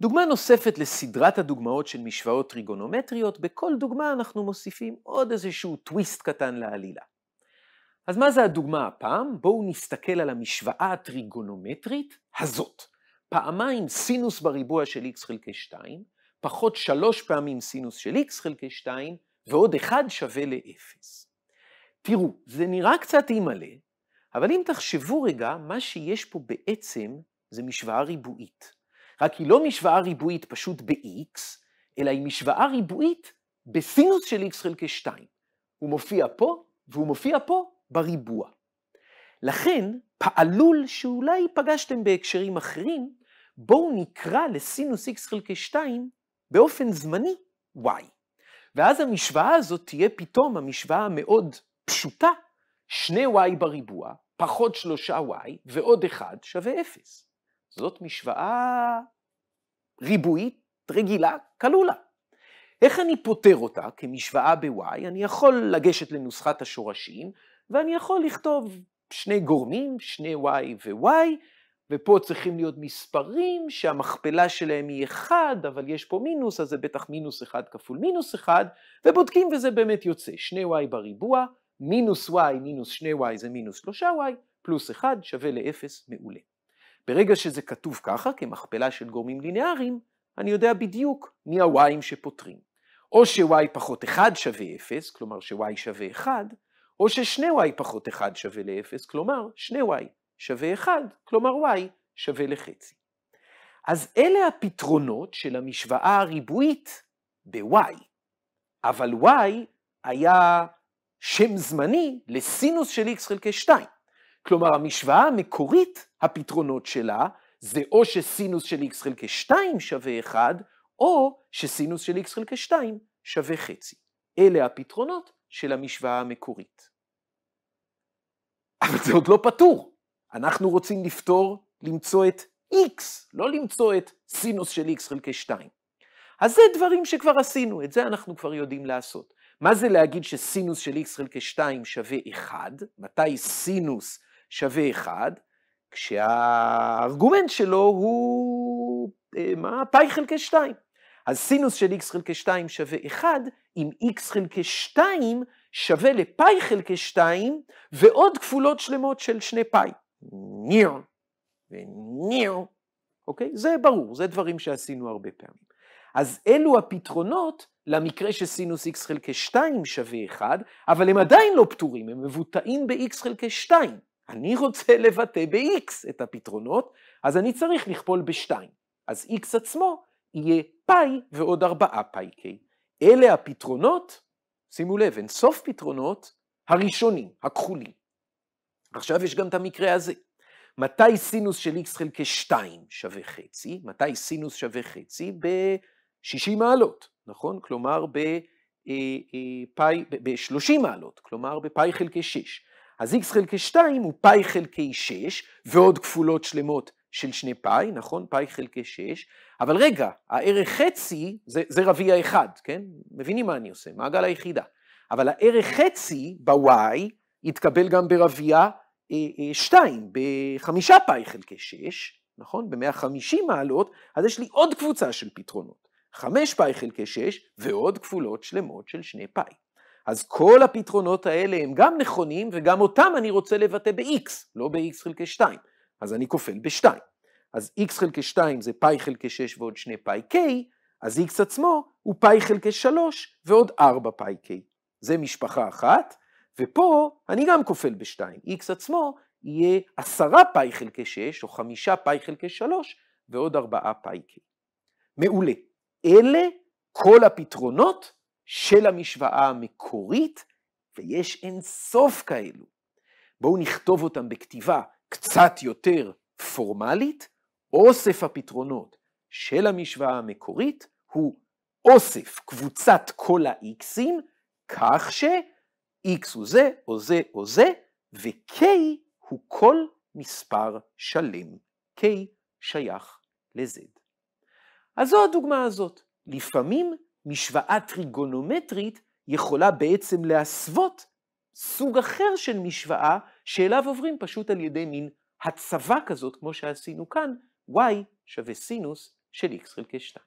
דוגמה נוספת לסדרת הדוגמאות של משוואות טריגונומטריות, בכל דוגמה אנחנו מוסיפים עוד איזשהו טוויסט קטן לעלילה. אז מה זה הדוגמה הפעם? בואו נסתכל על המשוואה הטריגונומטרית הזאת. פעמיים סינוס בריבוע של x חלקי 2, פחות שלוש פעמים סינוס של x חלקי 2, ועוד 1 שווה ל-0. תראו, זה נראה קצת אימאלה, אבל אם תחשבו רגע, מה שיש פה בעצם זה משוואה ריבועית. רק היא לא משוואה ריבועית פשוט ב-x, אלא היא משוואה ריבועית בסינוס של x חלקי 2. הוא מופיע פה, והוא מופיע פה בריבוע. לכן, פעלול שאולי פגשתם בהקשרים אחרים, בואו נקרא לסינוס x חלקי 2 באופן זמני y. ואז המשוואה הזאת תהיה פתאום המשוואה המאוד פשוטה, 2y בריבוע, פחות 3y ועוד 1 שווה 0. זאת משוואה ריבועית רגילה, כלולה. איך אני פותר אותה כמשוואה ב-y? אני יכול לגשת לנוסחת השורשים, ואני יכול לכתוב שני גורמים, שני y ו-y, ופה צריכים להיות מספרים שהמכפלה שלהם היא 1, אבל יש פה מינוס, אז זה בטח מינוס 1 כפול מינוס 1, ובודקים וזה באמת יוצא שני y בריבוע, מינוס y מינוס שני y זה מינוס 3y, פלוס 1 שווה ל-0 מעולה. ברגע שזה כתוב ככה, כמכפלה של גורמים ליניאריים, אני יודע בדיוק מי ה-y'ים שפותרים. או ש-y פחות 1 שווה 0, כלומר ש-y שווה 1, או ש-2y פחות 1 שווה ל-0, כלומר 2y שווה 1, כלומר y שווה לחצי. אז אלה הפתרונות של המשוואה הריבועית ב-y. אבל y היה שם זמני לסינוס של x חלקי 2. כלומר, המשוואה המקורית, הפתרונות שלה, זה או שסינוס של x חלקי 2 שווה 1, או שסינוס של x חלקי 2 שווה חצי. אלה הפתרונות של המשוואה המקורית. אבל זה עוד לא פתור. אנחנו רוצים לפתור, למצוא את x, לא למצוא את סינוס של x חלקי 2. אז זה דברים שכבר עשינו, את זה אנחנו כבר יודעים לעשות. מה זה להגיד שסינוס של x חלקי 2 שווה 1? מתי סינוס שווה 1, כשהארגומנט שלו הוא, אה, מה? פאי חלקי 2. אז סינוס של x חלקי 2 שווה 1, אם x חלקי 2 שווה לפאי חלקי 2, ועוד כפולות שלמות של שני פאי. ניר וניר, אוקיי? זה ברור, זה דברים שעשינו הרבה פעמים. אז אלו הפתרונות למקרה שסינוס x חלקי 2 שווה 1, אבל הם עדיין לא פתורים, הם מבוטאים ב-x חלקי 2. אני רוצה לבטא ב-x את הפתרונות, אז אני צריך לכפול ב-2. אז x עצמו יהיה פאי ועוד 4 פאי k. אלה הפתרונות, שימו לב, אין סוף פתרונות, הראשונים, הכחולים. עכשיו יש גם את המקרה הזה. מתי סינוס של x חלקי 2 שווה חצי? מתי סינוס שווה חצי? ב-60 מעלות, נכון? כלומר ב... 30 אה, אה, מעלות, כלומר בפאי חלקי 6. אז x חלקי 2 הוא פאי חלקי 6, ועוד כפולות שלמות של שני פאי, נכון? פאי חלקי 6, אבל רגע, הערך חצי זה, זה רביע 1, כן? מבינים מה אני עושה, מעגל היחידה. אבל הערך חצי ב-y יתקבל גם ברביע 2, אה, אה, בחמישה פאי חלקי 6, נכון? ב-150 מעלות, אז יש לי עוד קבוצה של פתרונות. 5 פאי חלקי 6 ועוד כפולות שלמות של 2 פאי. אז כל הפתרונות האלה הם גם נכונים, וגם אותם אני רוצה לבטא ב-x, לא ב-x חלקי 2. אז אני כופל ב-2. אז x חלקי 2 זה פאי חלקי 6 ועוד 2 פאי k, אז x עצמו הוא פאי חלקי 3 ועוד 4 פאי k. זה משפחה אחת, ופה אני גם כופל ב-2. x עצמו יהיה 10 פאי חלקי 6, או 5 פאי חלקי 3, ועוד 4 פאי k. מעולה. אלה כל הפתרונות של המשוואה המקורית, ויש אין סוף כאלו. בואו נכתוב אותם בכתיבה קצת יותר פורמלית, אוסף הפתרונות של המשוואה המקורית הוא אוסף קבוצת כל ה-x'ים, כך ש-x הוא זה, או זה, או זה, ו-k הוא כל מספר שלם. k שייך ל-z. אז זו הדוגמה הזאת. לפעמים משוואה טריגונומטרית יכולה בעצם להסוות סוג אחר של משוואה שאליו עוברים פשוט על ידי מין הצבה כזאת כמו שעשינו כאן, y שווה סינוס של x חלקי 2.